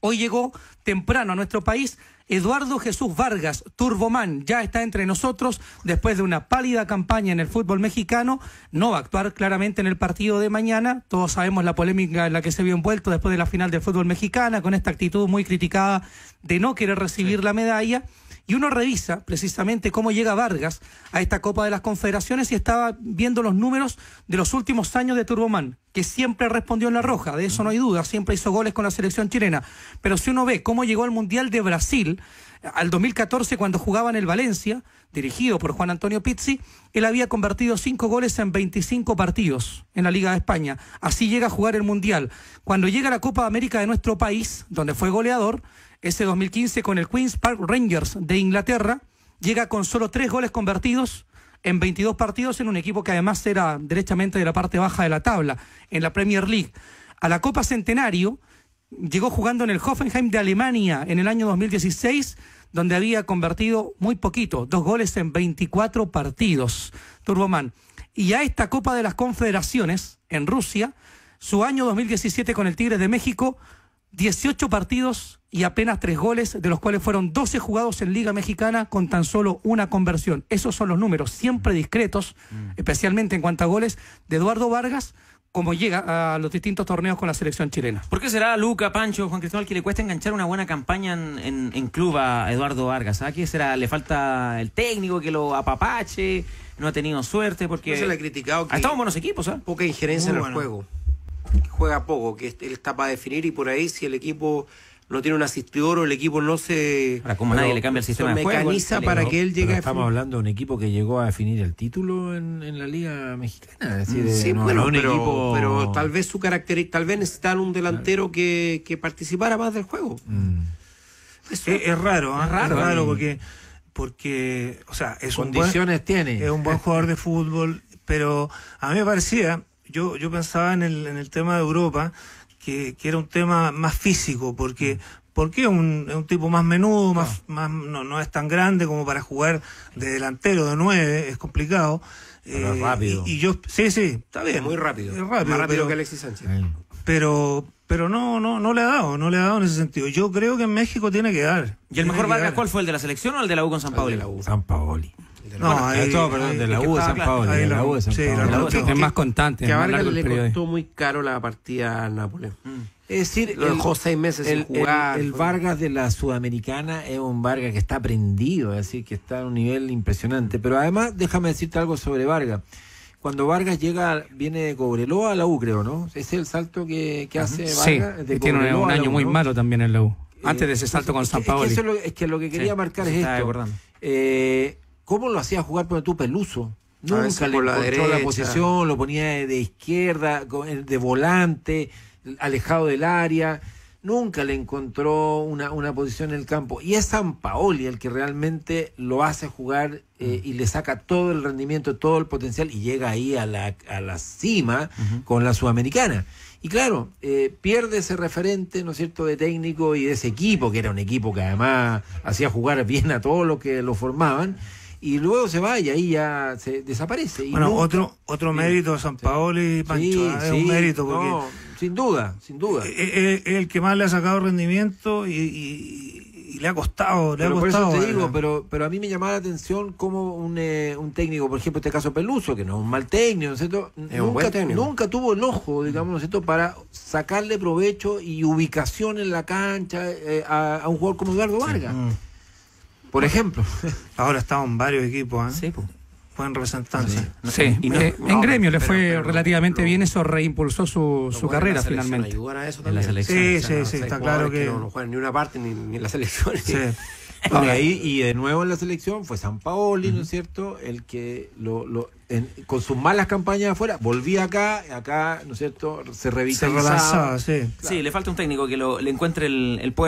Hoy llegó temprano a nuestro país Eduardo Jesús Vargas, Turboman, ya está entre nosotros después de una pálida campaña en el fútbol mexicano. No va a actuar claramente en el partido de mañana. Todos sabemos la polémica en la que se vio envuelto después de la final del fútbol mexicana, con esta actitud muy criticada de no querer recibir la medalla. Y uno revisa precisamente cómo llega Vargas a esta Copa de las Confederaciones y estaba viendo los números de los últimos años de Turbomán, que siempre respondió en la roja, de eso no hay duda, siempre hizo goles con la selección chilena. Pero si uno ve cómo llegó al Mundial de Brasil, al 2014 cuando jugaba en el Valencia, dirigido por Juan Antonio Pizzi, él había convertido cinco goles en 25 partidos en la Liga de España. Así llega a jugar el Mundial. Cuando llega la Copa de América de nuestro país, donde fue goleador, ese 2015 con el Queen's Park Rangers de Inglaterra llega con solo tres goles convertidos en 22 partidos en un equipo que además era derechamente de la parte baja de la tabla, en la Premier League. A la Copa Centenario llegó jugando en el Hoffenheim de Alemania en el año 2016, donde había convertido muy poquito, dos goles en 24 partidos, Turbomán. Y a esta Copa de las Confederaciones en Rusia, su año 2017 con el Tigres de México, 18 partidos y apenas 3 goles, de los cuales fueron 12 jugados en Liga Mexicana con tan solo una conversión. Esos son los números, siempre discretos, mm. especialmente en cuanto a goles, de Eduardo Vargas, como llega a los distintos torneos con la selección chilena. ¿Por qué será Luca, Pancho, Juan Cristóbal que le cuesta enganchar una buena campaña en, en, club a Eduardo Vargas? ¿A ¿Ah? qué será? ¿Le falta el técnico que lo apapache? ¿No ha tenido suerte? Porque se le ha criticado. Que buenos equipos, ¿eh? Poca injerencia en el juego juega poco, que él está para definir y por ahí si el equipo no tiene un asistidor o el equipo no se. nadie le cambia el sistema de juego. mecaniza para que él llegue. estamos hablando de un equipo que llegó a definir el título en, la Liga Mexicana. Mm, sí, pero, tal vez su carácter, tal vez necesitan un delantero que, participara más del juego. Mm. ¿ah? es, raro, es raro, raro porque, porque, o sea, es condiciones tiene. Es un buen jugador de fútbol, pero a mí me parecía yo, yo pensaba en el, en el tema de Europa, que, era un tema más físico, porque mm. porque es un, tipo más menudo, ah. más, no. más no, es tan grande como para jugar de delantero, de nueve, es complicado. Eh, rápido. Y, yo, sí, sí, está bien. Muy rápido. Más rápido que Alexis Sánchez. Pero, pero no, no, no le ha dado, no le ha dado en ese sentido. Yo creo que en México tiene que dar. ¿Y el mejor Vargas cuál fue? ¿El de la selección o el de la U con San Paoli? El de la U. San Paoli no, de la U de San Paolo De la U de San es más constante. Que a Vargas le costó muy caro la partida a Napoleón. Mm. Es decir, dejó seis meses el, El, Vargas de la Sudamericana es un Vargas que está prendido, es decir, que está a un nivel impresionante. Pero además, déjame decirte algo sobre Vargas. Cuando Vargas llega, viene de Cobreloa a la U, creo, ¿no? Ese es el salto que, hace Vargas. tiene un, año muy malo también en la U. Antes de ese eh, salto con San Paolo. Es, que lo, que quería marcar es esto. Eh, ¿Cómo lo hacía jugar por tu Peluso? Nunca le encontró la posición, lo ponía de, izquierda, eh, de volante, alejado del área. Nunca le encontró una, una posición en el campo. Y es San Paoli el que realmente lo hace jugar eh, y le saca todo el rendimiento, todo el potencial y llega ahí a la, a la cima con la Sudamericana. Y claro, eh, pierde ese referente, ¿no es cierto?, de técnico y de ese equipo, que era un equipo que además hacía jugar bien a todos los que lo formaban y luego se va y ahí ya se desaparece. bueno, otro otro mérito San Paolo y Pancho, ¿eh? es un mérito porque... sin duda, sin duda. E, e, es, el que más le ha sacado rendimiento y, le ha costado, le pero ha costado. te eh, digo, pero, pero a mí me llamaba la atención como eh, un, técnico, por ejemplo, este caso Peluso, que no es un mal técnico, ¿no nunca, tuvo el ojo, digamos, ¿no es cierto?, para sacarle provecho y ubicación en la cancha a, un jugador como Eduardo Vargas. Mm. Por ejemplo, ahora estaban varios equipos, ¿eh? Sí, pues Fue en Sí, sí. en gremio le fue relativamente bien, eso reimpulsó su, carrera finalmente. sí, sí, sí, está claro que... No, juegan ni una parte ni, en la selección. Sí. y de nuevo en la selección fue San Paoli, ¿no es cierto? El que lo, con sus malas campañas afuera, volvía acá, acá, ¿no es cierto? Se revisaba. Se sí. Sí, le falta un técnico que lo, le encuentre el, el poder.